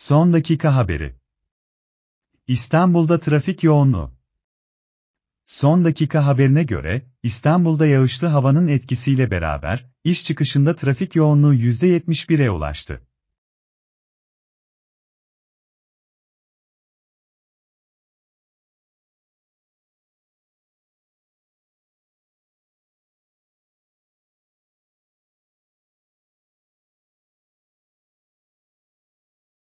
Son dakika haberi. İstanbul'da trafik yoğunluğu. Son dakika haberine göre, İstanbul'da yağışlı havanın etkisiyle beraber, iş çıkışında trafik yoğunluğu %71'e ulaştı.